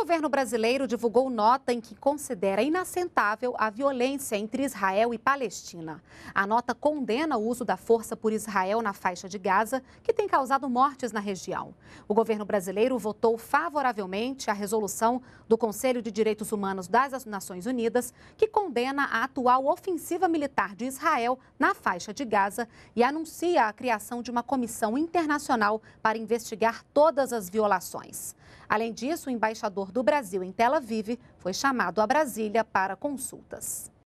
governo brasileiro divulgou nota em que considera inaceitável a violência entre Israel e Palestina. A nota condena o uso da força por Israel na faixa de Gaza, que tem causado mortes na região. O governo brasileiro votou favoravelmente a resolução do Conselho de Direitos Humanos das Nações Unidas, que condena a atual ofensiva militar de Israel na faixa de Gaza e anuncia a criação de uma comissão internacional para investigar todas as violações. Além disso, o embaixador do Brasil em Tel Aviv foi chamado a Brasília para consultas.